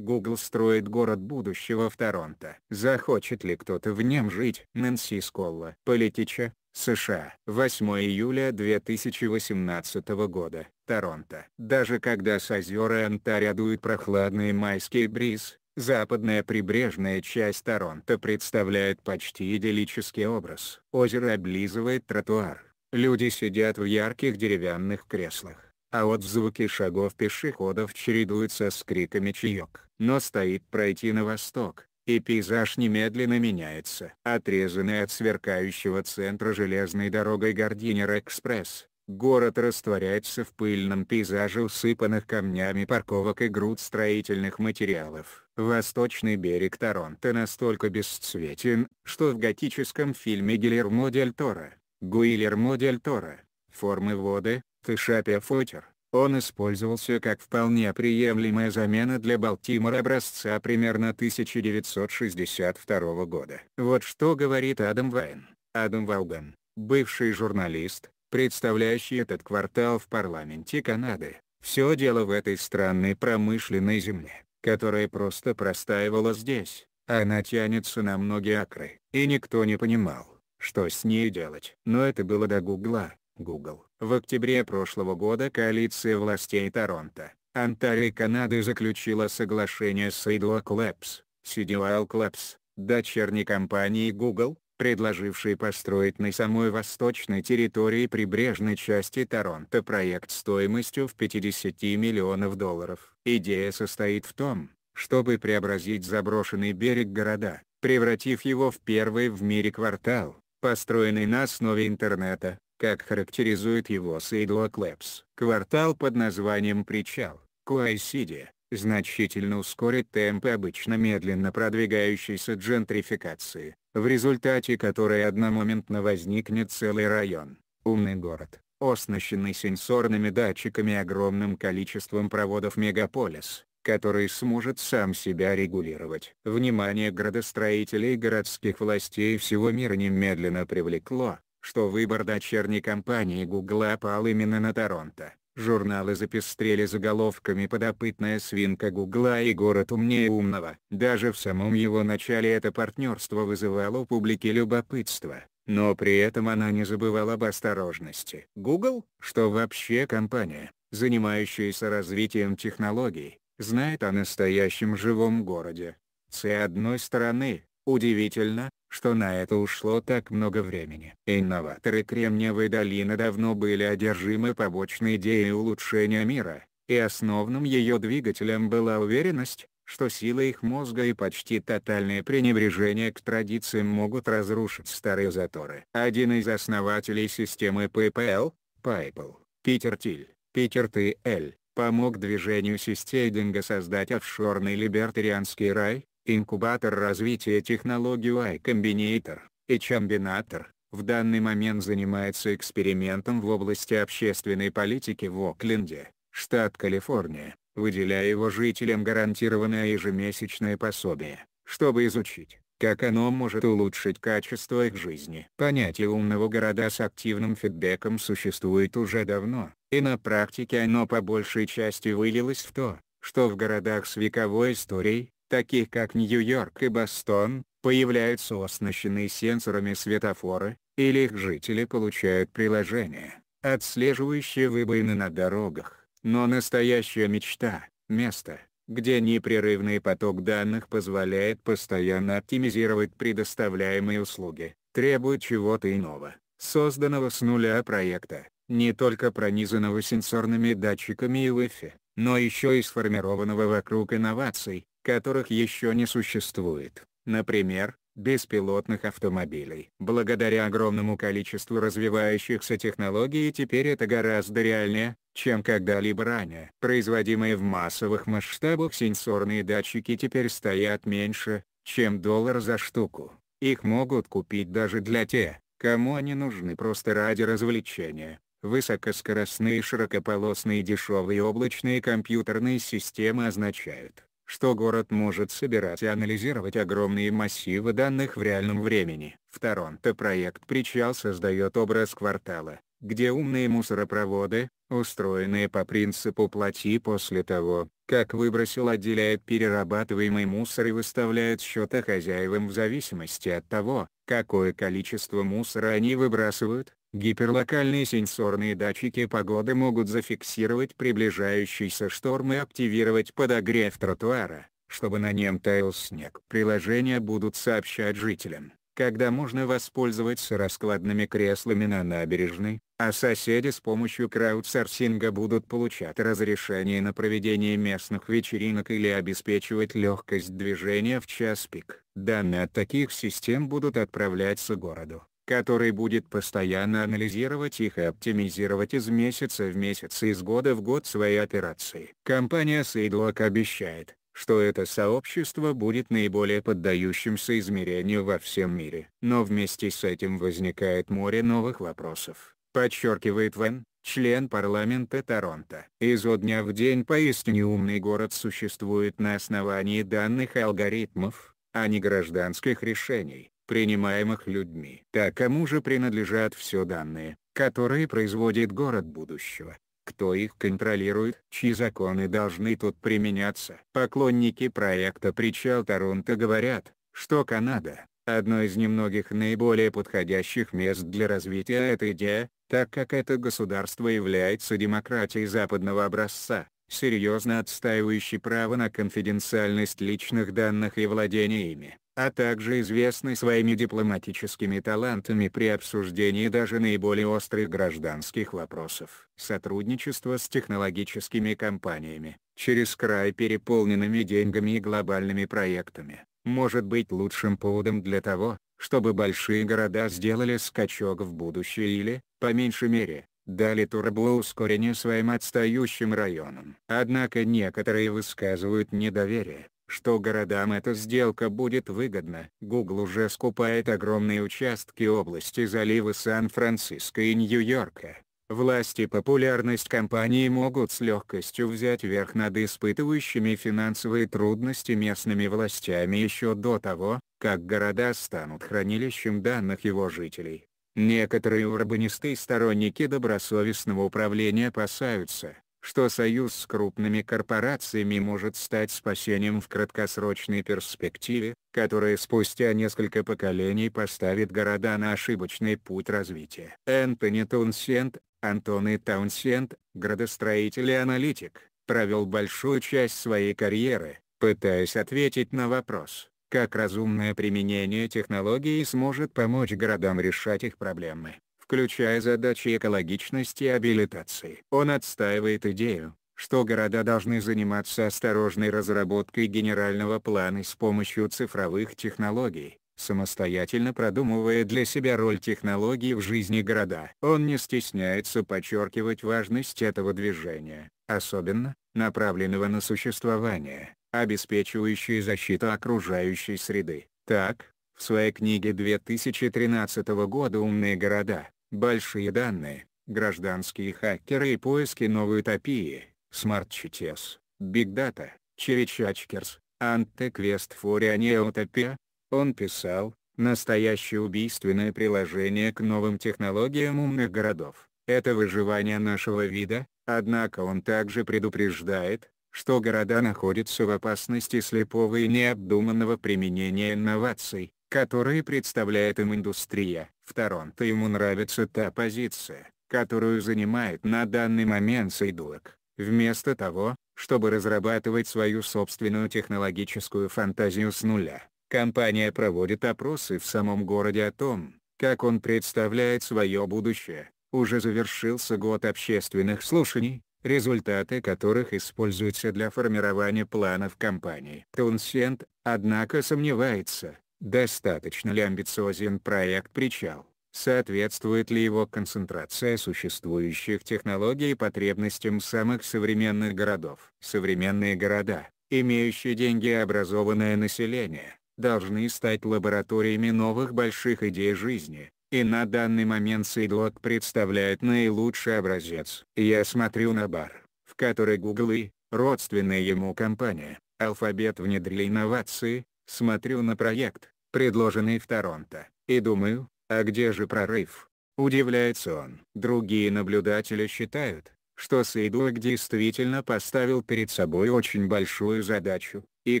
Google строит город будущего в Торонто. Захочет ли кто-то в нем жить? Нэнси Сколла, Политича, США. 8 июля 2018 года, Торонто. Даже когда с озера и Антаря дует прохладный майский бриз, Западная прибрежная часть Торонто представляет почти идиллический образ. Озеро облизывает тротуар. Люди сидят в ярких деревянных креслах а вот звуки шагов пешеходов чередуются с криками чаек. Но стоит пройти на восток, и пейзаж немедленно меняется. Отрезанный от сверкающего центра железной дорогой Гардинер-экспресс, город растворяется в пыльном пейзаже усыпанных камнями парковок и груд строительных материалов. Восточный берег Торонто настолько бесцветен, что в готическом фильме Гильермо Дель Торо, Гуильермо Дель Торо, формы воды, Кэшапия Фотер. он использовался как вполне приемлемая замена для Балтимора образца примерно 1962 года. Вот что говорит Адам Вайн. Адам Валган, бывший журналист, представляющий этот квартал в парламенте Канады. Все дело в этой странной промышленной земле, которая просто простаивала здесь. Она тянется на многие акры, и никто не понимал, что с ней делать. Но это было до Гугла, Google. В октябре прошлого года коалиция властей Торонто, Антарии, Канады заключила соглашение с Sidewalk Labs, CDL Labs, дочерней компанией Google, предложившей построить на самой восточной территории прибрежной части Торонто проект стоимостью в 50 миллионов долларов. Идея состоит в том, чтобы преобразить заброшенный берег города, превратив его в первый в мире квартал, построенный на основе интернета, как характеризует его Сейдло Клэпс. Квартал под названием «Причал», Куайсиди, значительно ускорит темпы обычно медленно продвигающейся джентрификации, в результате которой одномоментно возникнет целый район, умный город, оснащенный сенсорными датчиками и огромным количеством проводов мегаполис, который сможет сам себя регулировать. Внимание градостроителей и городских властей всего мира немедленно привлекло, что выбор дочерней компании Гугла пал именно на Торонто. Журналы запестрели заголовками «Подопытная свинка Гугла» и «Город умнее умного». Даже в самом его начале это партнерство вызывало у публики любопытство. Но при этом она не забывала об осторожности. Google, что вообще компания, занимающаяся развитием технологий, знает о настоящем живом городе. С одной стороны, Удивительно, что на это ушло так много времени. Инноваторы Кремниевой долины давно были одержимы побочной идеей улучшения мира, и основным ее двигателем была уверенность, что сила их мозга и почти тотальное пренебрежение к традициям могут разрушить старые заторы. Один из основателей системы PPL, Пайпл, Питер Тиль, Питер Т.Л., помог движению Систейдинга создать офшорный либертарианский рай, Инкубатор развития технологий Y Combinator, и Чамбинатор, в данный момент занимается экспериментом в области общественной политики в Окленде, штат Калифорния, выделяя его жителям гарантированное ежемесячное пособие, чтобы изучить, как оно может улучшить качество их жизни. Понятие умного города с активным фидбэком существует уже давно, и на практике оно по большей части вылилось в то, что в городах с вековой историей, таких как Нью-Йорк и Бостон, появляются оснащенные сенсорами светофоры, или их жители получают приложение, отслеживающее выбоины на дорогах. Но настоящая мечта — место, где непрерывный поток данных позволяет постоянно оптимизировать предоставляемые услуги, требует чего-то иного, созданного с нуля проекта, не только пронизанного сенсорными датчиками и Wi-Fi, но еще и сформированного вокруг инноваций, которых еще не существует, например, беспилотных автомобилей. Благодаря огромному количеству развивающихся технологий теперь это гораздо реальнее, чем когда-либо ранее. Производимые в массовых масштабах сенсорные датчики теперь стоят меньше, чем доллар за штуку. Их могут купить даже для тех, кому они нужны просто ради развлечения. Высокоскоростные широкополосные дешевые облачные компьютерные системы означают, что город может собирать и анализировать огромные массивы данных в реальном времени. В Торонто проект «Причал» создает образ квартала, где умные мусоропроводы, устроенные по принципу «плати после того, как выбросил» отделяют перерабатываемый мусор и выставляют счета хозяевам в зависимости от того, какое количество мусора они выбрасывают, Гиперлокальные сенсорные датчики погоды могут зафиксировать приближающийся шторм и активировать подогрев тротуара, чтобы на нем таял снег. Приложения будут сообщать жителям, когда можно воспользоваться раскладными креслами на набережной, а соседи с помощью краудсорсинга будут получать разрешение на проведение местных вечеринок или обеспечивать легкость движения в час пик. Данные от таких систем будут отправляться городу который будет постоянно анализировать их и оптимизировать из месяца в месяц и из года в год свои операции. Компания Seedlock обещает, что это сообщество будет наиболее поддающимся измерению во всем мире. Но вместе с этим возникает море новых вопросов, подчеркивает Вен, член парламента Торонто. Изо дня в день поистине умный город существует на основании данных алгоритмов, а не гражданских решений принимаемых людьми. Так кому же принадлежат все данные, которые производит город будущего? Кто их контролирует? Чьи законы должны тут применяться? Поклонники проекта «Причал Торонто» говорят, что Канада – одно из немногих наиболее подходящих мест для развития этой идеи, так как это государство является демократией западного образца серьезно отстаивающий право на конфиденциальность личных данных и владение ими, а также известный своими дипломатическими талантами при обсуждении даже наиболее острых гражданских вопросов. Сотрудничество с технологическими компаниями, через край переполненными деньгами и глобальными проектами, может быть лучшим поводом для того, чтобы большие города сделали скачок в будущее или, по меньшей мере, дали Турбо ускорение своим отстающим районам. Однако некоторые высказывают недоверие, что городам эта сделка будет выгодна. Google уже скупает огромные участки области залива Сан-Франциско и Нью-Йорка. Власти популярность компании могут с легкостью взять верх над испытывающими финансовые трудности местными властями еще до того, как города станут хранилищем данных его жителей. Некоторые урбанисты и сторонники добросовестного управления опасаются, что союз с крупными корпорациями может стать спасением в краткосрочной перспективе, которая спустя несколько поколений поставит города на ошибочный путь развития. Энтони Таунсенд, Антони Таунсент, градостроитель и аналитик, провел большую часть своей карьеры, пытаясь ответить на вопрос, как разумное применение технологий сможет помочь городам решать их проблемы, включая задачи экологичности и абилитации. Он отстаивает идею, что города должны заниматься осторожной разработкой генерального плана с помощью цифровых технологий, самостоятельно продумывая для себя роль технологий в жизни города. Он не стесняется подчеркивать важность этого движения, особенно, направленного на существование, обеспечивающие защиту окружающей среды. Так, в своей книге 2013 года «Умные города. Большие данные. Гражданские хакеры и поиски новой утопии», Smart GTS, Big Data, Черечачкерс, Антеквест Фориане Утопия, он писал, настоящее убийственное приложение к новым технологиям умных городов. Это выживание нашего вида, однако он также предупреждает, что города находятся в опасности слепого и необдуманного применения инноваций, которые представляет им индустрия. В Торонто ему нравится та позиция, которую занимает на данный момент Сейдуэк. Вместо того, чтобы разрабатывать свою собственную технологическую фантазию с нуля, компания проводит опросы в самом городе о том, как он представляет свое будущее. Уже завершился год общественных слушаний, результаты которых используются для формирования планов компании. Tencent, однако сомневается, достаточно ли амбициозен проект «Причал», соответствует ли его концентрация существующих технологий потребностям самых современных городов. Современные города, имеющие деньги и образованное население, должны стать лабораториями новых больших идей жизни, и на данный момент Сейдлок представляет наилучший образец. Я смотрю на бар, в который Google и, родственная ему компания, Alphabet внедрили инновации, смотрю на проект, предложенный в Торонто, и думаю, а где же прорыв? Удивляется он. Другие наблюдатели считают, что Сейдлок действительно поставил перед собой очень большую задачу, и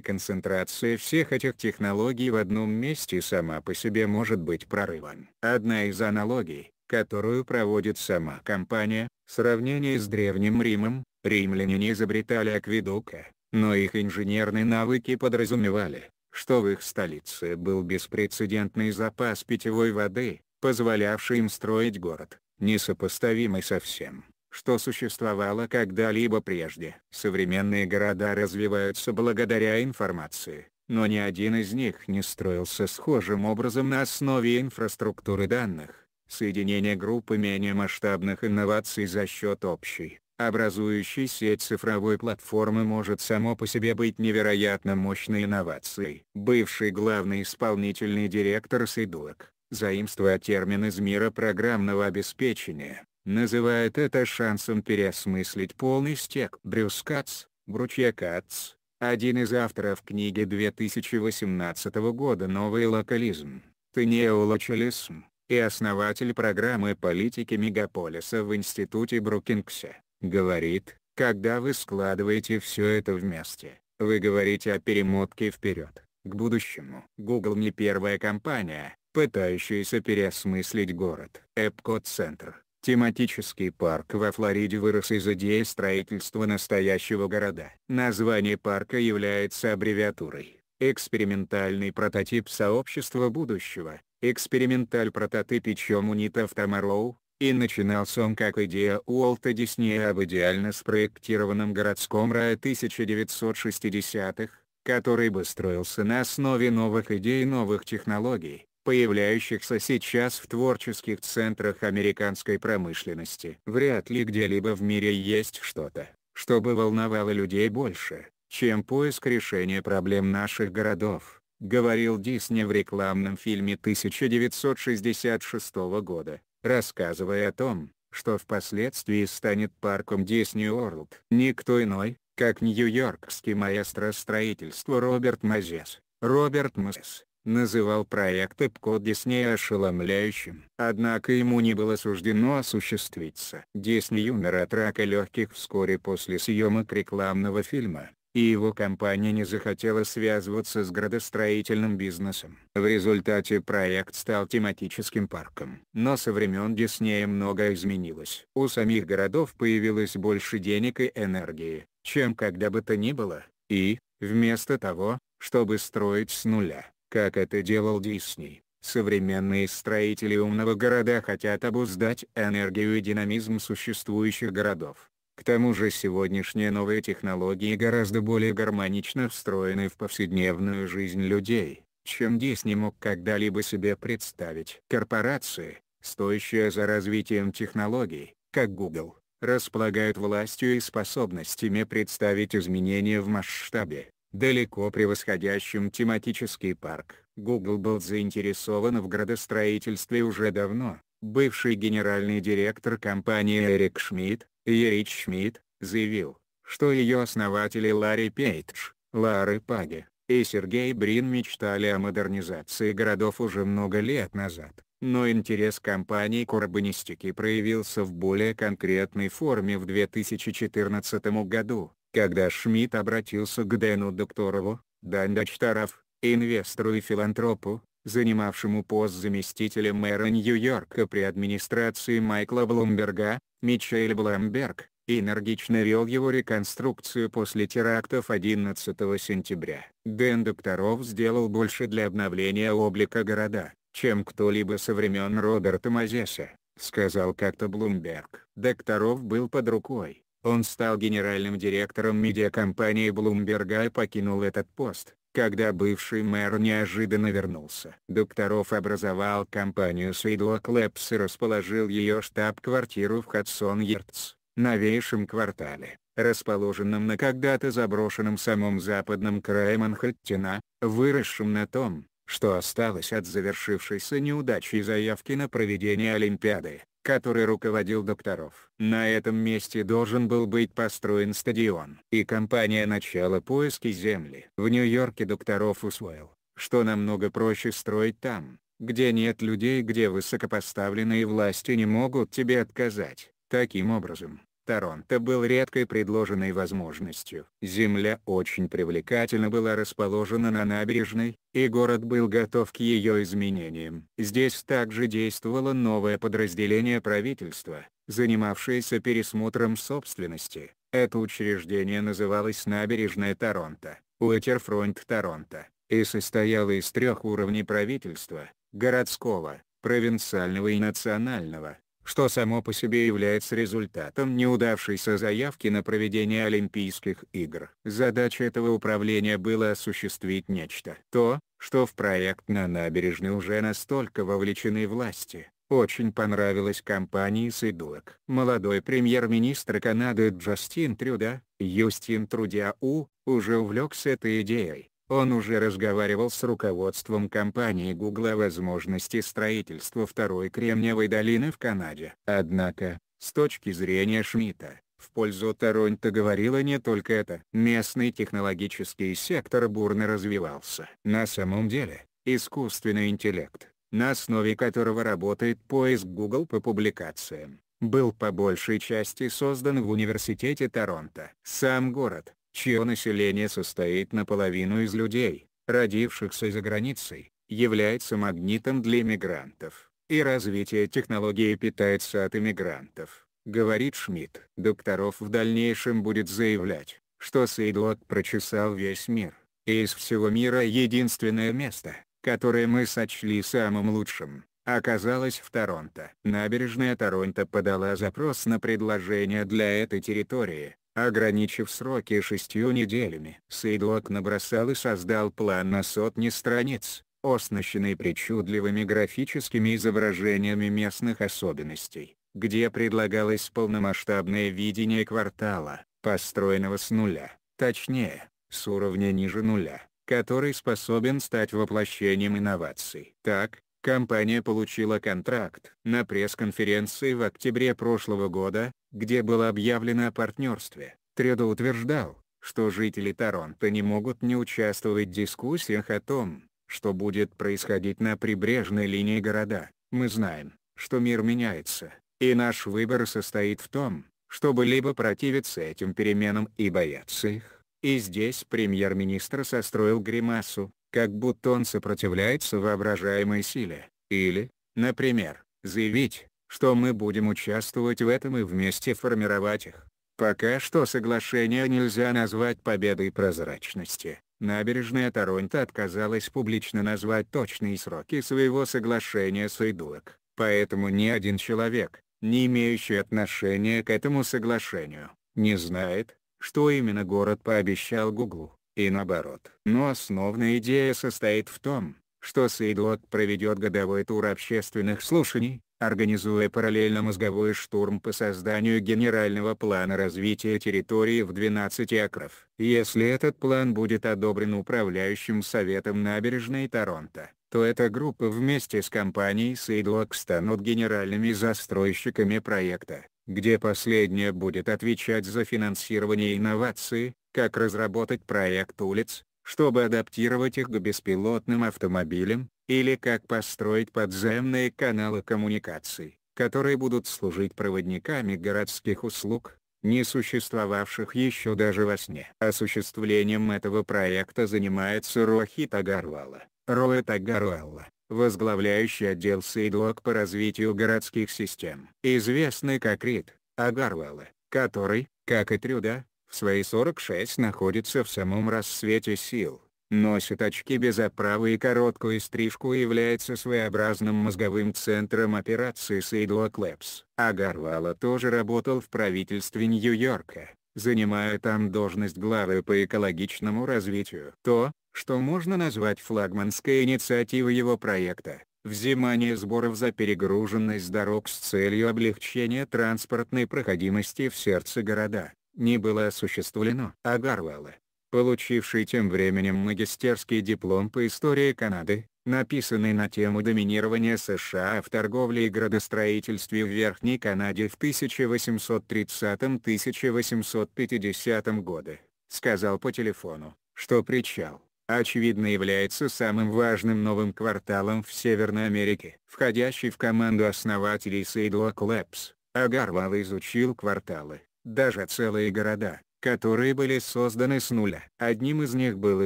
концентрация всех этих технологий в одном месте сама по себе может быть прорывом. Одна из аналогий, которую проводит сама компания, сравнение с Древним Римом, римляне не изобретали акведука, но их инженерные навыки подразумевали, что в их столице был беспрецедентный запас питьевой воды, позволявший им строить город, несопоставимый со всем, что существовало когда-либо прежде. Современные города развиваются благодаря информации, но ни один из них не строился схожим образом на основе инфраструктуры данных, Соединение группы менее масштабных инноваций за счет общей, образующей сеть цифровой платформы может само по себе быть невероятно мощной инновацией. Бывший главный исполнительный директор Сейдуак, заимствуя термин из мира программного обеспечения, называет это шансом переосмыслить полный стек. Брюс Кац, Бручья Кац, один из авторов книги 2018 года «Новый локализм», «Ты неолокализм» и основатель программы политики мегаполиса в Институте Брукингса, говорит, когда вы складываете все это вместе, вы говорите о перемотке вперед, к будущему. Google не первая компания, пытающаяся переосмыслить город. Эпко-центр Тематический парк во Флориде вырос из идеи строительства настоящего города. Название парка является аббревиатурой. Экспериментальный прототип сообщества будущего, эксперименталь прототипичем Унитов tomorrow). и начинался он как идея Уолта Диснея об идеально спроектированном городском рае 1960-х, который бы строился на основе новых идей и новых технологий, появляющихся сейчас в творческих центрах американской промышленности. Вряд ли где-либо в мире есть что-то, что бы волновало людей больше, чем поиск решения проблем наших городов, говорил Дисни в рекламном фильме 1966 года, рассказывая о том, что впоследствии станет парком Дисни Уорлд. Никто иной, как нью-йоркский маэстро строительства Роберт Мазес. Роберт Мазес называл проект Эпко Диснея ошеломляющим. Однако ему не было суждено осуществиться. Дисней умер от рака легких вскоре после съемок рекламного фильма, и его компания не захотела связываться с градостроительным бизнесом. В результате проект стал тематическим парком. Но со времен Диснея многое изменилось. У самих городов появилось больше денег и энергии, чем когда бы то ни было, и, вместо того, чтобы строить с нуля, как это делал Дисней. Современные строители умного города хотят обуздать энергию и динамизм существующих городов. К тому же сегодняшние новые технологии гораздо более гармонично встроены в повседневную жизнь людей, чем Дисней мог когда-либо себе представить. Корпорации, стоящие за развитием технологий, как Google, располагают властью и способностями представить изменения в масштабе, далеко превосходящим тематический парк. Google был заинтересован в градостроительстве уже давно. Бывший генеральный директор компании Эрик Шмидт, Ерич Шмидт, заявил, что ее основатели Ларри Пейдж, Лары Паги и Сергей Брин мечтали о модернизации городов уже много лет назад, но интерес компании к урбанистике проявился в более конкретной форме в 2014 году, когда Шмидт обратился к Дэну Докторову, Дань Дочтаров, инвестору и филантропу, занимавшему пост заместителя мэра Нью-Йорка при администрации Майкла Блумберга, Мичель Блумберг, энергично вел его реконструкцию после терактов 11 сентября. Дэн Докторов сделал больше для обновления облика города, чем кто-либо со времен Роберта Мазеса, сказал как-то Блумберг. Докторов был под рукой, он стал генеральным директором медиакомпании Блумберга и покинул этот пост, когда бывший мэр неожиданно вернулся. Докторов образовал компанию Свидло Клэпс и расположил ее штаб-квартиру в Хадсон-Йертс, новейшем квартале, расположенном на когда-то заброшенном самом западном крае Манхэттена, выросшем на том, что осталось от завершившейся неудачи заявки на проведение Олимпиады, который руководил докторов. На этом месте должен был быть построен стадион. И компания начала поиски земли. В Нью-Йорке докторов усвоил, что намного проще строить там, где нет людей, где высокопоставленные власти не могут тебе отказать. Таким образом, Торонто был редкой предложенной возможностью. Земля очень привлекательно была расположена на набережной, и город был готов к ее изменениям. Здесь также действовало новое подразделение правительства, занимавшееся пересмотром собственности. Это учреждение называлось «Набережная Торонто», «Уэтерфронт Торонто», и состояло из трех уровней правительства – городского, провинциального и национального что само по себе является результатом неудавшейся заявки на проведение Олимпийских игр. Задача этого управления была осуществить нечто. То, что в проект на набережной уже настолько вовлечены власти, очень понравилось компании Сидуэк. Молодой премьер-министр Канады Джастин Трюда, Юстин Трудяу, уже увлекся этой идеей. Он уже разговаривал с руководством компании Google о возможности строительства второй Кремниевой долины в Канаде. Однако, с точки зрения Шмидта, в пользу Торонто говорило не только это. Местный технологический сектор бурно развивался. На самом деле, искусственный интеллект, на основе которого работает поиск Google по публикациям, был по большей части создан в Университете Торонто. Сам город, чье население состоит наполовину из людей, родившихся за границей, является магнитом для мигрантов, и развитие технологии питается от иммигрантов, говорит Шмидт. Докторов в дальнейшем будет заявлять, что Сейдлот прочесал весь мир, и из всего мира единственное место, которое мы сочли самым лучшим, оказалось в Торонто. Набережная Торонто подала запрос на предложение для этой территории, ограничив сроки шестью неделями. Сейдлок набросал и создал план на сотни страниц, оснащенный причудливыми графическими изображениями местных особенностей, где предлагалось полномасштабное видение квартала, построенного с нуля, точнее, с уровня ниже нуля, который способен стать воплощением инноваций. Так, Компания получила контракт. На пресс-конференции в октябре прошлого года, где было объявлено о партнерстве, Тредо утверждал, что жители Торонто не могут не участвовать в дискуссиях о том, что будет происходить на прибрежной линии города. Мы знаем, что мир меняется, и наш выбор состоит в том, чтобы либо противиться этим переменам и бояться их, и здесь премьер-министр состроил гримасу, как будто он сопротивляется воображаемой силе, или, например, заявить, что мы будем участвовать в этом и вместе формировать их. Пока что соглашение нельзя назвать победой прозрачности. Набережная Торонто отказалась публично назвать точные сроки своего соглашения с Эйдулок, поэтому ни один человек, не имеющий отношения к этому соглашению, не знает, что именно город пообещал Гуглу и наоборот. Но основная идея состоит в том, что Сейдлот проведет годовой тур общественных слушаний, организуя параллельно мозговой штурм по созданию генерального плана развития территории в 12 акров. Если этот план будет одобрен управляющим советом набережной Торонто, то эта группа вместе с компанией Сейдлок станут генеральными застройщиками проекта, где последняя будет отвечать за финансирование инноваций, как разработать проект улиц, чтобы адаптировать их к беспилотным автомобилям, или как построить подземные каналы коммуникаций, которые будут служить проводниками городских услуг, не существовавших еще даже во сне. Осуществлением этого проекта занимается Рохит Агарвала, Роэт Агарвала, возглавляющий отдел Сейдлок по развитию городских систем. Известный как Рид Агарвала, который, как и Трюда, в свои 46 находится в самом рассвете сил, носит очки без оправы и короткую стрижку и является своеобразным мозговым центром операции Сейдло Клэпс. Агарвала тоже работал в правительстве Нью-Йорка, занимая там должность главы по экологичному развитию. То, что можно назвать флагманской инициативой его проекта, взимание сборов за перегруженность дорог с целью облегчения транспортной проходимости в сердце города не было осуществлено. А Гарвелла, получивший тем временем магистерский диплом по истории Канады, написанный на тему доминирования США в торговле и градостроительстве в Верхней Канаде в 1830-1850 годы, сказал по телефону, что причал, очевидно является самым важным новым кварталом в Северной Америке. Входящий в команду основателей Сейдло Клэпс, Агарвал изучил кварталы, даже целые города, которые были созданы с нуля. Одним из них был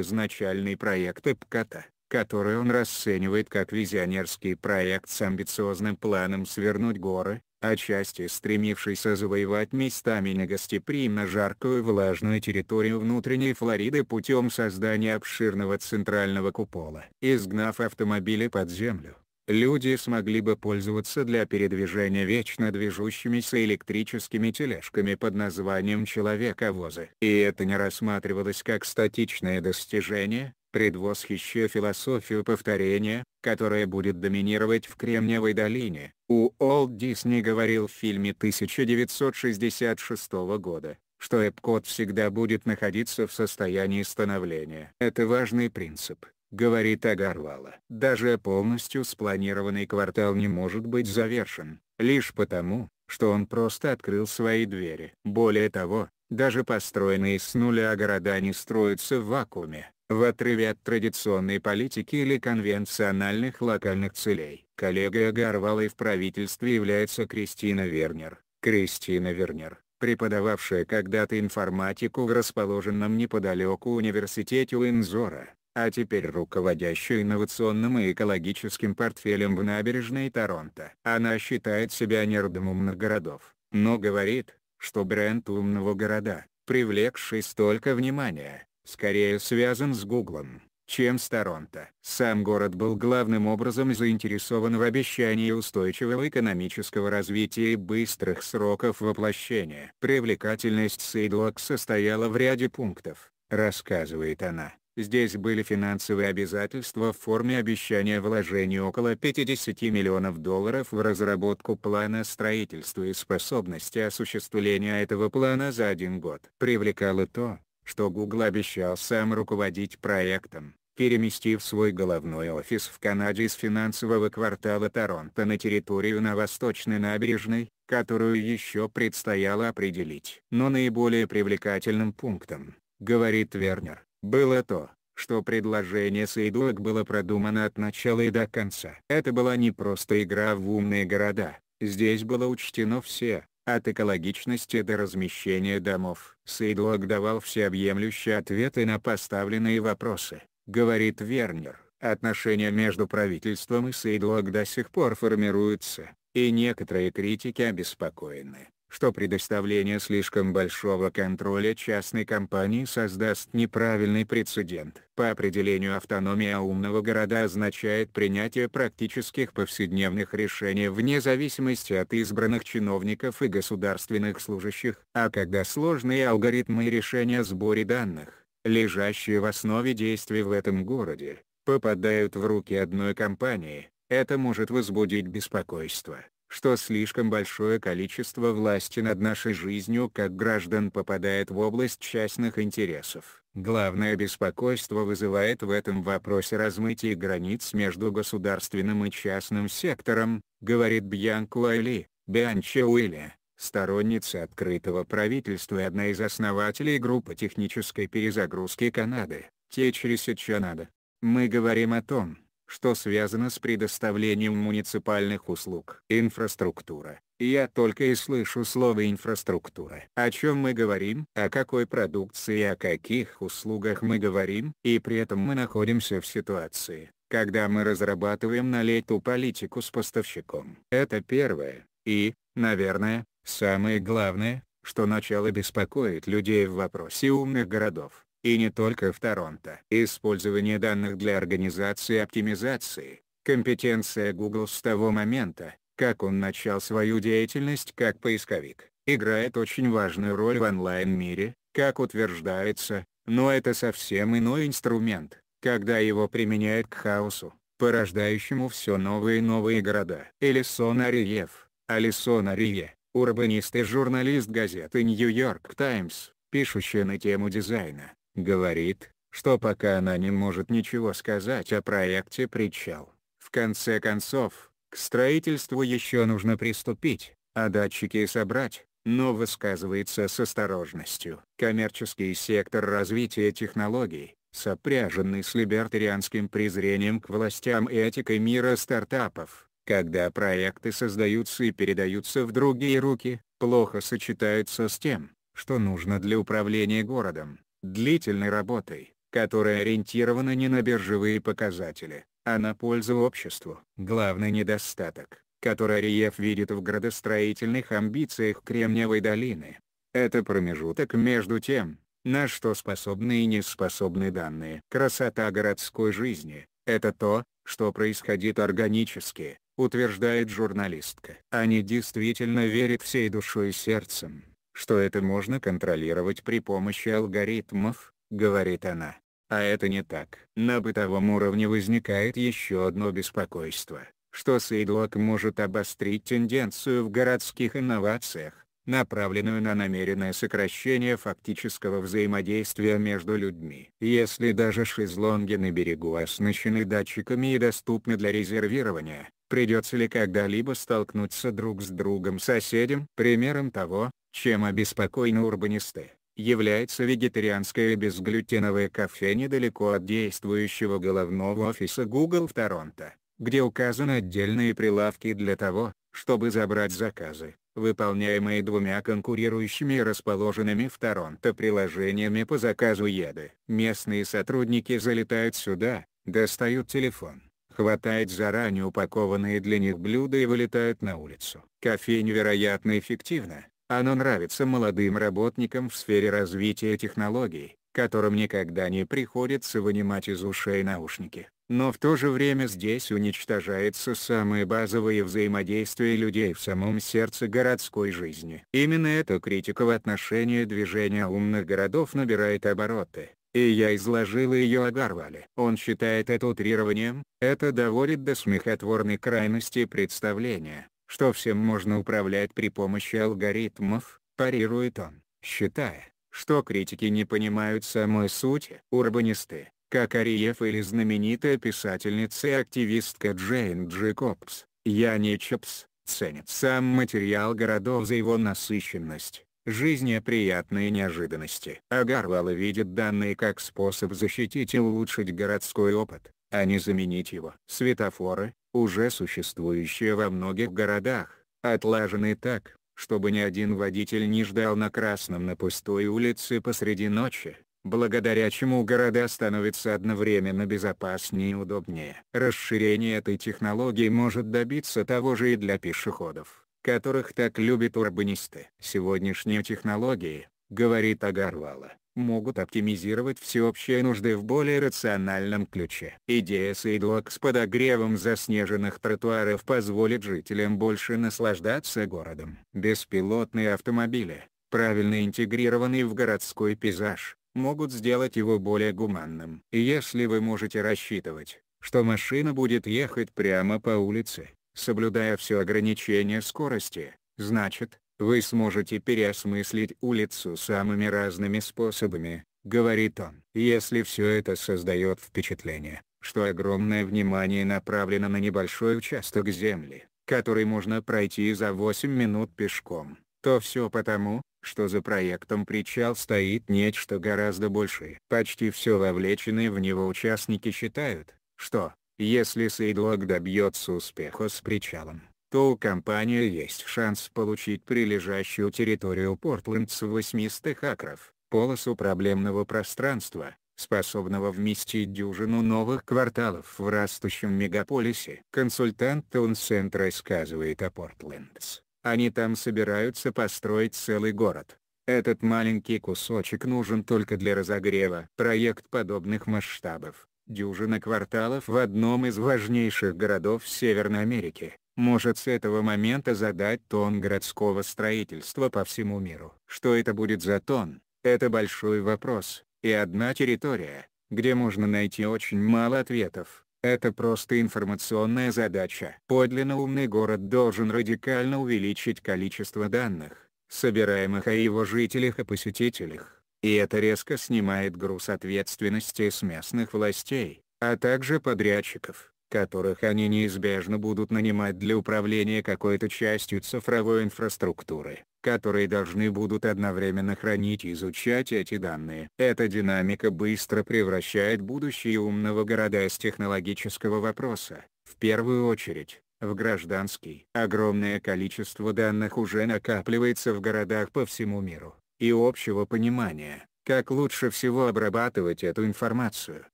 изначальный проект Эпката, который он расценивает как визионерский проект с амбициозным планом свернуть горы, отчасти стремившийся завоевать местами негостеприимно жаркую влажную территорию внутренней Флориды путем создания обширного центрального купола. Изгнав автомобили под землю, люди смогли бы пользоваться для передвижения вечно движущимися электрическими тележками под названием «человековозы». И это не рассматривалось как статичное достижение, предвосхищая философию повторения, которая будет доминировать в Кремниевой долине. У Олд Дисней говорил в фильме 1966 года, что Эпкот всегда будет находиться в состоянии становления. Это важный принцип говорит Агарвала. Даже полностью спланированный квартал не может быть завершен, лишь потому, что он просто открыл свои двери. Более того, даже построенные с нуля города не строятся в вакууме, в отрыве от традиционной политики или конвенциональных локальных целей. Коллега Агарвалой в правительстве является Кристина Вернер. Кристина Вернер, преподававшая когда-то информатику в расположенном неподалеку университете Уинзора, а теперь руководящую инновационным и экологическим портфелем в набережной Торонто. Она считает себя нердом умных городов, но говорит, что бренд умного города, привлекший столько внимания, скорее связан с Гуглом, чем с Торонто. Сам город был главным образом заинтересован в обещании устойчивого экономического развития и быстрых сроков воплощения. Привлекательность Сейдлок состояла в ряде пунктов, рассказывает она. Здесь были финансовые обязательства в форме обещания вложений около 50 миллионов долларов в разработку плана строительства и способности осуществления этого плана за один год. Привлекало то, что Google обещал сам руководить проектом, переместив свой головной офис в Канаде из финансового квартала Торонто на территорию на Восточной набережной, которую еще предстояло определить. Но наиболее привлекательным пунктом, говорит Вернер, было то, что предложение Сейдуэк было продумано от начала и до конца. Это была не просто игра в умные города, здесь было учтено все, от экологичности до размещения домов. Сейдуэк давал всеобъемлющие ответы на поставленные вопросы, говорит Вернер. Отношения между правительством и Сейдлок до сих пор формируются, и некоторые критики обеспокоены, что предоставление слишком большого контроля частной компании создаст неправильный прецедент. По определению автономия умного города означает принятие практических повседневных решений вне зависимости от избранных чиновников и государственных служащих, а когда сложные алгоритмы и решения сборе данных, лежащие в основе действий в этом городе, попадают в руки одной компании, это может возбудить беспокойство что слишком большое количество власти над нашей жизнью как граждан попадает в область частных интересов. Главное беспокойство вызывает в этом вопросе размытие границ между государственным и частным сектором, говорит Бьянк Лайли, Бианче Уилли, сторонница открытого правительства и одна из основателей группы технической перезагрузки Канады, Течрисет Канада. Мы говорим о том, что связано с предоставлением муниципальных услуг. Инфраструктура. Я только и слышу слово «инфраструктура». О чем мы говорим? О какой продукции и о каких услугах мы говорим? И при этом мы находимся в ситуации, когда мы разрабатываем на лету политику с поставщиком. Это первое, и, наверное, самое главное, что начало беспокоит людей в вопросе умных городов. И не только в Торонто. Использование данных для организации оптимизации – компетенция Google с того момента, как он начал свою деятельность как поисковик, играет очень важную роль в онлайн-мире, как утверждается, но это совсем иной инструмент, когда его применяют к хаосу, порождающему все новые и новые города. Элисон Ариев, Алисон Арие, урбанист и журналист газеты New York Times, пишущая на тему дизайна, Говорит, что пока она не может ничего сказать о проекте «Причал». В конце концов, к строительству еще нужно приступить, а датчики собрать, но высказывается с осторожностью. Коммерческий сектор развития технологий, сопряженный с либертарианским презрением к властям и этикой мира стартапов, когда проекты создаются и передаются в другие руки, плохо сочетаются с тем, что нужно для управления городом длительной работой, которая ориентирована не на биржевые показатели, а на пользу обществу. Главный недостаток, который Риев видит в градостроительных амбициях Кремниевой долины, это промежуток между тем, на что способны и не способны данные. Красота городской жизни – это то, что происходит органически, утверждает журналистка. Они действительно верят всей душой и сердцем что это можно контролировать при помощи алгоритмов, говорит она. А это не так. На бытовом уровне возникает еще одно беспокойство, что Сейдлок может обострить тенденцию в городских инновациях, направленную на намеренное сокращение фактического взаимодействия между людьми. Если даже шезлонги на берегу оснащены датчиками и доступны для резервирования, придется ли когда-либо столкнуться друг с другом соседям. Примером того, чем обеспокоены урбанисты, является вегетарианское безглютеновое кафе недалеко от действующего головного офиса Google в Торонто, где указаны отдельные прилавки для того, чтобы забрать заказы, выполняемые двумя конкурирующими расположенными в Торонто приложениями по заказу еды. Местные сотрудники залетают сюда, достают телефон хватает заранее упакованные для них блюда и вылетают на улицу. Кофе невероятно эффективно, оно нравится молодым работникам в сфере развития технологий, которым никогда не приходится вынимать из ушей наушники. Но в то же время здесь уничтожается самое базовое взаимодействие людей в самом сердце городской жизни. Именно это критика в отношении движения умных городов набирает обороты и я изложила ее о Гарвале. Он считает это утрированием, это доводит до смехотворной крайности представления, что всем можно управлять при помощи алгоритмов, парирует он, считая, что критики не понимают самой сути. Урбанисты, как Ариев или знаменитая писательница и активистка Джейн Джекобс, Яни Чепс, ценят сам материал городов за его насыщенность, Жизни приятные неожиданности. Агарвала видит данные как способ защитить и улучшить городской опыт, а не заменить его. Светофоры, уже существующие во многих городах, отлажены так, чтобы ни один водитель не ждал на красном на пустой улице посреди ночи, благодаря чему города становятся одновременно безопаснее и удобнее. Расширение этой технологии может добиться того же и для пешеходов которых так любят урбанисты. Сегодняшние технологии, говорит Агарвала, могут оптимизировать всеобщие нужды в более рациональном ключе. Идея сейдлок с подогревом заснеженных тротуаров позволит жителям больше наслаждаться городом. Беспилотные автомобили, правильно интегрированные в городской пейзаж, могут сделать его более гуманным. Если вы можете рассчитывать, что машина будет ехать прямо по улице, соблюдая все ограничения скорости, значит, вы сможете переосмыслить улицу самыми разными способами, говорит он. Если все это создает впечатление, что огромное внимание направлено на небольшой участок земли, который можно пройти за 8 минут пешком, то все потому, что за проектом причал стоит нечто гораздо большее. Почти все вовлеченные в него участники считают, что, если Сейдлок добьется успеха с причалом, то у компании есть шанс получить прилежащую территорию Портленд с 800 акров, полосу проблемного пространства, способного вместить дюжину новых кварталов в растущем мегаполисе. Консультант Таунсент рассказывает о Портлендс. Они там собираются построить целый город. Этот маленький кусочек нужен только для разогрева. Проект подобных масштабов дюжина кварталов в одном из важнейших городов Северной Америки, может с этого момента задать тон городского строительства по всему миру. Что это будет за тон, это большой вопрос, и одна территория, где можно найти очень мало ответов. Это просто информационная задача. Подлинно умный город должен радикально увеличить количество данных, собираемых о его жителях и посетителях и это резко снимает груз ответственности с местных властей, а также подрядчиков, которых они неизбежно будут нанимать для управления какой-то частью цифровой инфраструктуры, которые должны будут одновременно хранить и изучать эти данные. Эта динамика быстро превращает будущее умного города из технологического вопроса, в первую очередь, в гражданский. Огромное количество данных уже накапливается в городах по всему миру и общего понимания, как лучше всего обрабатывать эту информацию,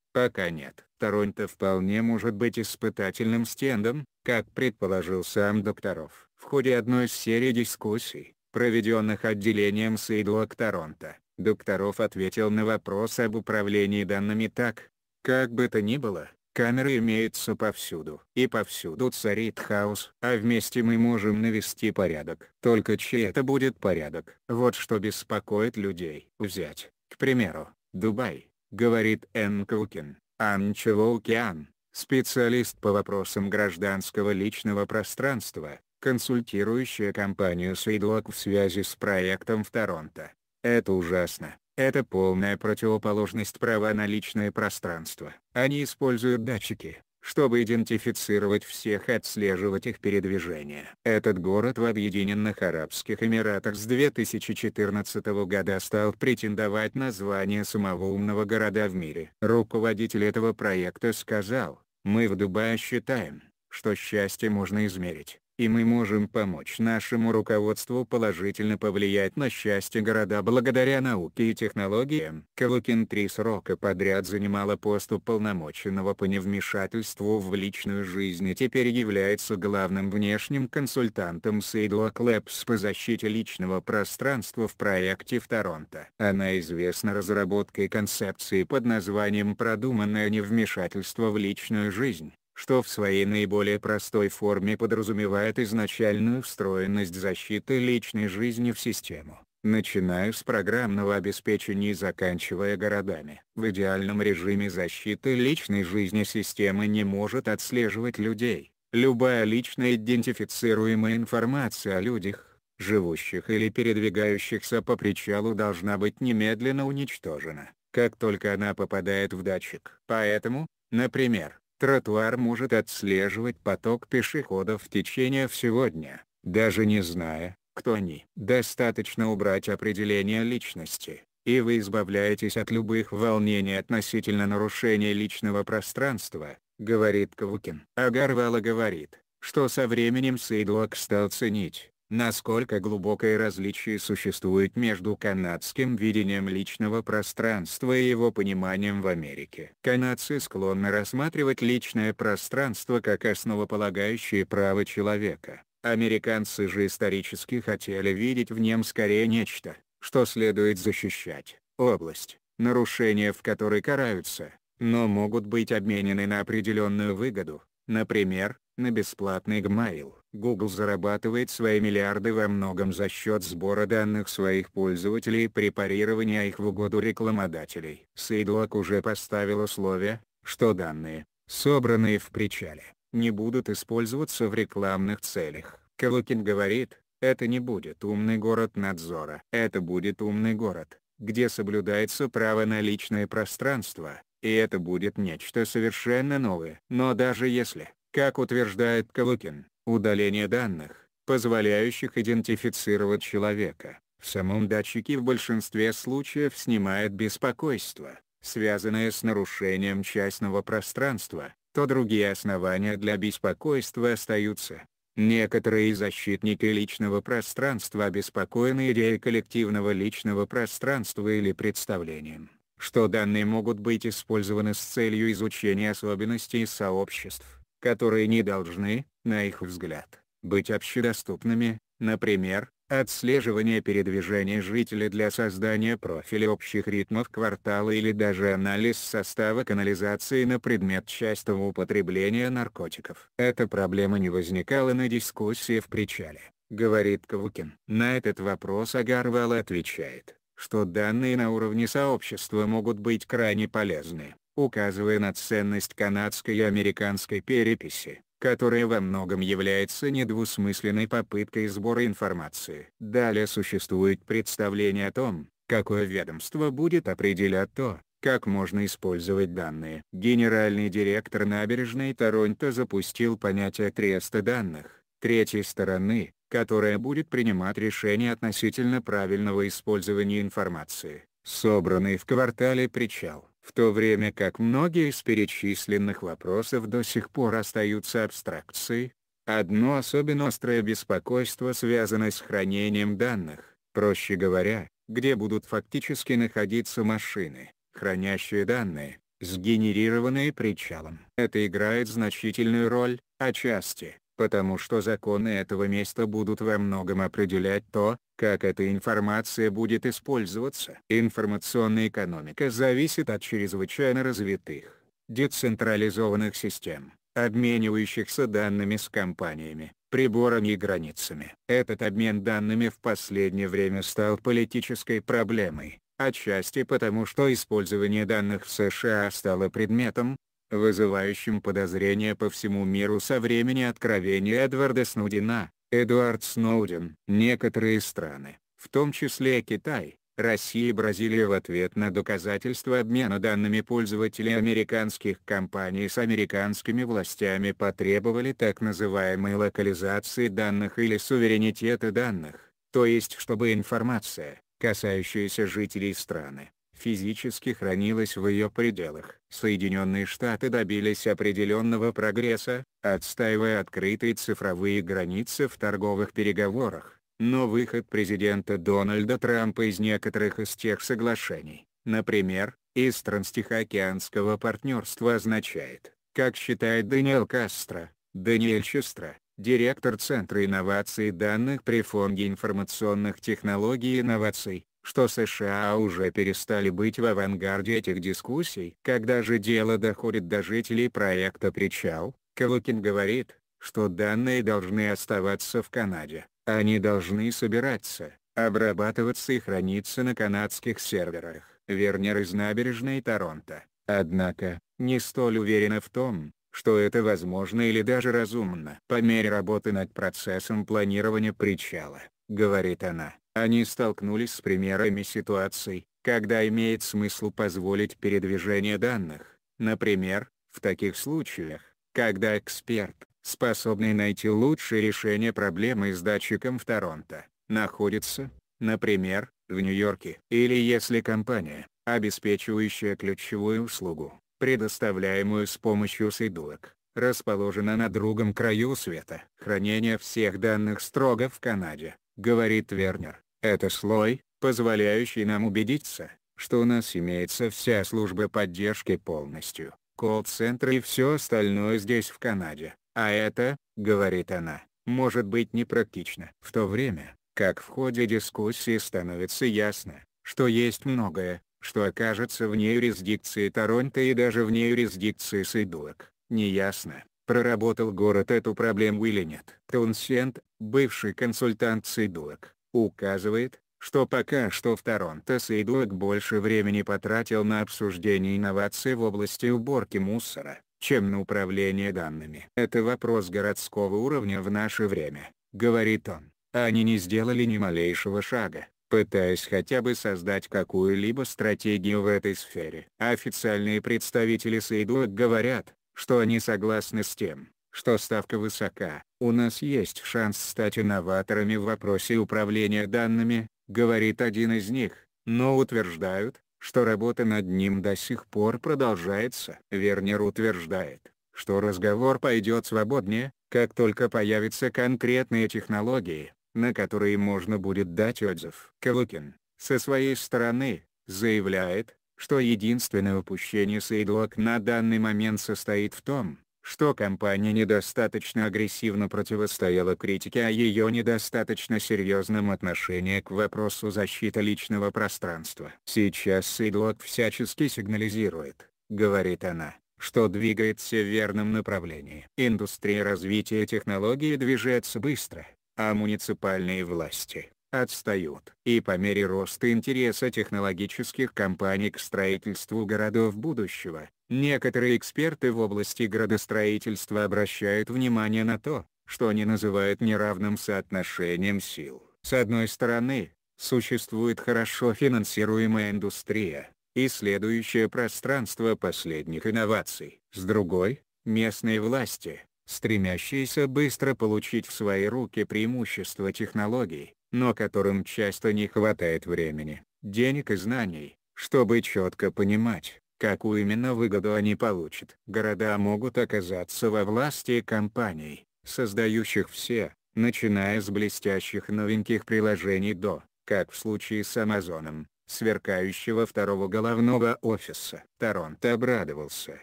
пока нет. Торонто вполне может быть испытательным стендом, как предположил сам докторов. В ходе одной из серий дискуссий, проведенных отделением Сейдлок Торонто, докторов ответил на вопрос об управлении данными так, как бы то ни было, Камеры имеются повсюду. И повсюду царит хаос. А вместе мы можем навести порядок. Только чей это будет порядок? Вот что беспокоит людей. Взять, к примеру, Дубай, говорит Энн Кукин, Анчело Укеан, специалист по вопросам гражданского личного пространства, консультирующая компанию Сейдлок в связи с проектом в Торонто. Это ужасно. Это полная противоположность права на личное пространство. Они используют датчики, чтобы идентифицировать всех и отслеживать их передвижение. Этот город в Объединенных Арабских Эмиратах с 2014 года стал претендовать на звание самого умного города в мире. Руководитель этого проекта сказал, мы в Дубае считаем, что счастье можно измерить и мы можем помочь нашему руководству положительно повлиять на счастье города благодаря науке и технологиям. Калукин три срока подряд занимала пост уполномоченного по невмешательству в личную жизнь и теперь является главным внешним консультантом Сейдла Клэпс по защите личного пространства в проекте в Торонто. Она известна разработкой концепции под названием «Продуманное невмешательство в личную жизнь» что в своей наиболее простой форме подразумевает изначальную встроенность защиты личной жизни в систему, начиная с программного обеспечения и заканчивая городами. В идеальном режиме защиты личной жизни система не может отслеживать людей. Любая лично идентифицируемая информация о людях, живущих или передвигающихся по причалу должна быть немедленно уничтожена, как только она попадает в датчик. Поэтому, например, Тротуар может отслеживать поток пешеходов в течение всего дня, даже не зная, кто они. Достаточно убрать определение личности, и вы избавляетесь от любых волнений относительно нарушения личного пространства, говорит Квукин. А Гарвала говорит, что со временем Сейдлок стал ценить, насколько глубокое различие существует между канадским видением личного пространства и его пониманием в Америке. Канадцы склонны рассматривать личное пространство как основополагающее право человека. Американцы же исторически хотели видеть в нем скорее нечто, что следует защищать, область, нарушения в которой караются, но могут быть обменены на определенную выгоду, например, на бесплатный Gmail Google зарабатывает свои миллиарды во многом за счет сбора данных своих пользователей и препарирования их в угоду рекламодателей. Сейдлок уже поставил условие, что данные, собранные в причале, не будут использоваться в рекламных целях. Калукин говорит, это не будет умный город надзора. Это будет умный город, где соблюдается право на личное пространство, и это будет нечто совершенно новое. Но даже если как утверждает Калукин, удаление данных, позволяющих идентифицировать человека, в самом датчике в большинстве случаев снимает беспокойство, связанное с нарушением частного пространства, то другие основания для беспокойства остаются. Некоторые защитники личного пространства обеспокоены идеей коллективного личного пространства или представлением, что данные могут быть использованы с целью изучения особенностей сообществ которые не должны, на их взгляд, быть общедоступными, например, отслеживание передвижения жителей для создания профиля общих ритмов квартала или даже анализ состава канализации на предмет частого употребления наркотиков. Эта проблема не возникала на дискуссии в причале, говорит Кавукин. На этот вопрос Агарвал отвечает, что данные на уровне сообщества могут быть крайне полезны указывая на ценность канадской и американской переписи, которая во многом является недвусмысленной попыткой сбора информации. Далее существует представление о том, какое ведомство будет определять то, как можно использовать данные. Генеральный директор набережной Торонто запустил понятие треста данных, третьей стороны, которая будет принимать решения относительно правильного использования информации, собранной в квартале причал в то время как многие из перечисленных вопросов до сих пор остаются абстракцией, одно особенно острое беспокойство связано с хранением данных, проще говоря, где будут фактически находиться машины, хранящие данные, сгенерированные причалом. Это играет значительную роль, отчасти, потому что законы этого места будут во многом определять то, как эта информация будет использоваться. Информационная экономика зависит от чрезвычайно развитых, децентрализованных систем, обменивающихся данными с компаниями, приборами и границами. Этот обмен данными в последнее время стал политической проблемой, отчасти потому что использование данных в США стало предметом, вызывающим подозрения по всему миру со времени откровения Эдварда Снудина, Эдуард Сноуден. Некоторые страны, в том числе Китай, Россия и Бразилия в ответ на доказательства обмена данными пользователей американских компаний с американскими властями потребовали так называемой локализации данных или суверенитета данных, то есть чтобы информация, касающаяся жителей страны, физически хранилось в ее пределах. Соединенные Штаты добились определенного прогресса, отстаивая открытые цифровые границы в торговых переговорах, но выход президента Дональда Трампа из некоторых из тех соглашений, например, из Транстихоокеанского партнерства означает, как считает Даниэль Кастро, Даниэль Честра, директор Центра инноваций данных при Фонде информационных технологий и инноваций, что США уже перестали быть в авангарде этих дискуссий. Когда же дело доходит до жителей проекта «Причал», Калукин говорит, что данные должны оставаться в Канаде, они должны собираться, обрабатываться и храниться на канадских серверах. Вернер из набережной Торонто, однако, не столь уверена в том, что это возможно или даже разумно. По мере работы над процессом планирования причала, говорит она, они столкнулись с примерами ситуаций, когда имеет смысл позволить передвижение данных, например, в таких случаях, когда эксперт, способный найти лучшее решение проблемы с датчиком в Торонто, находится, например, в Нью-Йорке. Или если компания, обеспечивающая ключевую услугу, предоставляемую с помощью сейдулок, расположена на другом краю света. Хранение всех данных строго в Канаде, говорит Вернер. Это слой, позволяющий нам убедиться, что у нас имеется вся служба поддержки полностью, колл-центр и все остальное здесь в Канаде, а это, говорит она, может быть непрактично. В то время, как в ходе дискуссии становится ясно, что есть многое, что окажется вне юрисдикции Торонто и даже вне юрисдикции Сейдуэк, неясно, проработал город эту проблему или нет. Тунсент, бывший консультант Сейдуэк, указывает, что пока что в Торонто Сейдлок больше времени потратил на обсуждение инноваций в области уборки мусора, чем на управление данными. Это вопрос городского уровня в наше время, говорит он. Они не сделали ни малейшего шага, пытаясь хотя бы создать какую-либо стратегию в этой сфере. Официальные представители Сейдуак говорят, что они согласны с тем, что ставка высока. У нас есть шанс стать инноваторами в вопросе управления данными, говорит один из них, но утверждают, что работа над ним до сих пор продолжается. Вернер утверждает, что разговор пойдет свободнее, как только появятся конкретные технологии, на которые можно будет дать отзыв. Калукин, со своей стороны, заявляет, что единственное упущение Сейдлок на данный момент состоит в том, что компания недостаточно агрессивно противостояла критике о а ее недостаточно серьезном отношении к вопросу защиты личного пространства. «Сейчас Сидлок всячески сигнализирует», — говорит она, что двигается в верном направлении. Индустрия развития технологий движется быстро, а муниципальные власти, отстают. И по мере роста интереса технологических компаний к строительству городов будущего, некоторые эксперты в области градостроительства обращают внимание на то, что они называют неравным соотношением сил. С одной стороны, существует хорошо финансируемая индустрия, и следующее пространство последних инноваций. С другой, местные власти, стремящиеся быстро получить в свои руки преимущества технологий, но которым часто не хватает времени, денег и знаний, чтобы четко понимать, какую именно выгоду они получат. Города могут оказаться во власти компаний, создающих все, начиная с блестящих новеньких приложений до, как в случае с Амазоном, сверкающего второго головного офиса. Торонто обрадовался,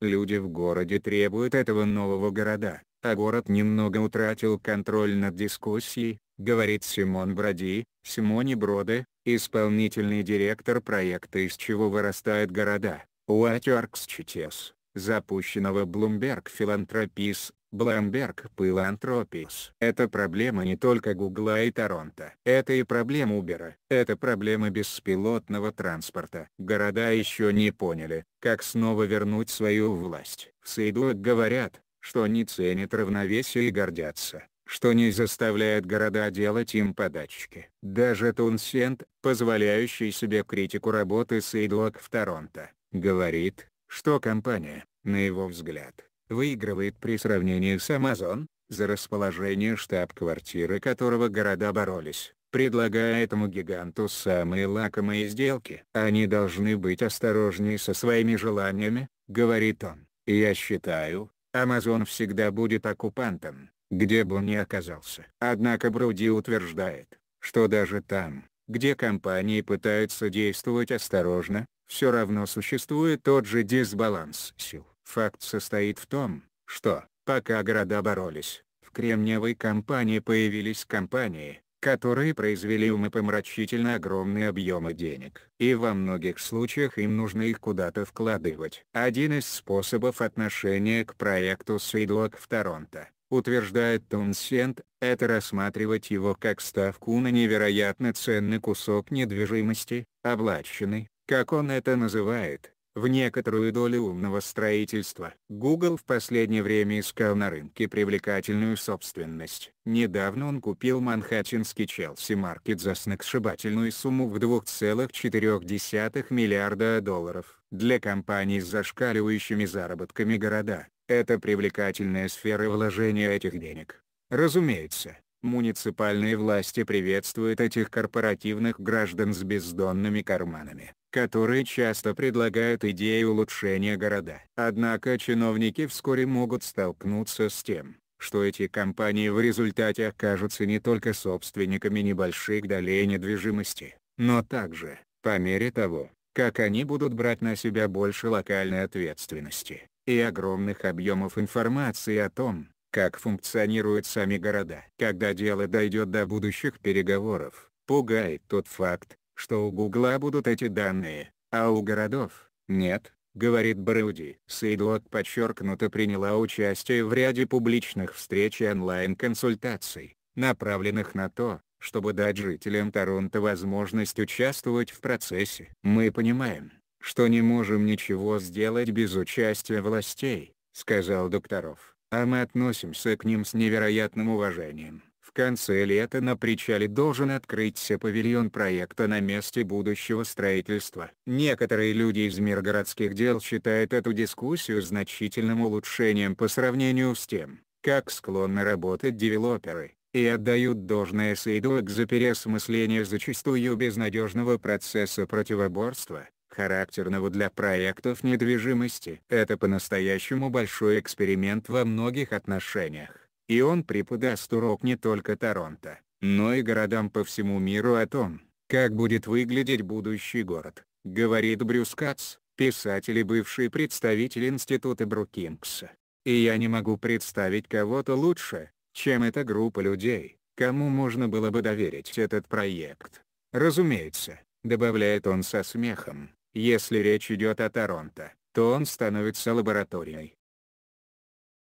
люди в городе требуют этого нового города, а город немного утратил контроль над дискуссией, говорит Симон Броди, Симони Броды, исполнительный директор проекта «Из чего вырастают города», Уатюаркс Читес, запущенного Bloomberg Philanthropies, Bloomberg Philanthropies. Это проблема не только Гугла и Торонто. Это и проблема Убера. Это проблема беспилотного транспорта. Города еще не поняли, как снова вернуть свою власть. В Сейдуак говорят, что они ценят равновесие и гордятся, что не заставляет города делать им подачки. Даже Тунсент, позволяющий себе критику работы Сейдлок в Торонто, говорит, что компания, на его взгляд, выигрывает при сравнении с Amazon, за расположение штаб-квартиры которого города боролись, предлагая этому гиганту самые лакомые сделки. «Они должны быть осторожнее со своими желаниями», — говорит он. «Я считаю, Amazon всегда будет оккупантом, где бы он ни оказался. Однако Броди утверждает, что даже там, где компании пытаются действовать осторожно, все равно существует тот же дисбаланс сил. Факт состоит в том, что, пока города боролись, в Кремниевой компании появились компании, которые произвели умопомрачительно огромные объемы денег. И во многих случаях им нужно их куда-то вкладывать. Один из способов отношения к проекту Свидлок в Торонто утверждает Тунсент, это рассматривать его как ставку на невероятно ценный кусок недвижимости, облаченный, как он это называет, в некоторую долю умного строительства. Google в последнее время искал на рынке привлекательную собственность. Недавно он купил манхэттенский Челси Маркет за сногсшибательную сумму в 2,4 миллиарда долларов. Для компаний с зашкаливающими заработками города, это привлекательная сфера вложения этих денег. Разумеется, муниципальные власти приветствуют этих корпоративных граждан с бездонными карманами, которые часто предлагают идеи улучшения города. Однако чиновники вскоре могут столкнуться с тем, что эти компании в результате окажутся не только собственниками небольших долей недвижимости, но также, по мере того, как они будут брать на себя больше локальной ответственности, и огромных объемов информации о том, как функционируют сами города. Когда дело дойдет до будущих переговоров, пугает тот факт, что у Гугла будут эти данные, а у городов – нет, говорит Бруди. Сейдлот подчеркнуто приняла участие в ряде публичных встреч и онлайн-консультаций, направленных на то, чтобы дать жителям Торонто возможность участвовать в процессе. Мы понимаем, что не можем ничего сделать без участия властей, сказал Докторов, а мы относимся к ним с невероятным уважением. В конце лета на причале должен открыться павильон проекта на месте будущего строительства. Некоторые люди из мира городских дел считают эту дискуссию значительным улучшением по сравнению с тем, как склонны работать девелоперы, и отдают должное Сейдуэк за переосмысление зачастую безнадежного процесса противоборства, характерного для проектов недвижимости. Это по-настоящему большой эксперимент во многих отношениях, и он преподаст урок не только Торонто, но и городам по всему миру о том, как будет выглядеть будущий город, говорит Брюс Кац, писатель и бывший представитель Института Брукингса. И я не могу представить кого-то лучше, чем эта группа людей, кому можно было бы доверить этот проект. Разумеется, добавляет он со смехом, если речь идет о Торонто, то он становится лабораторией,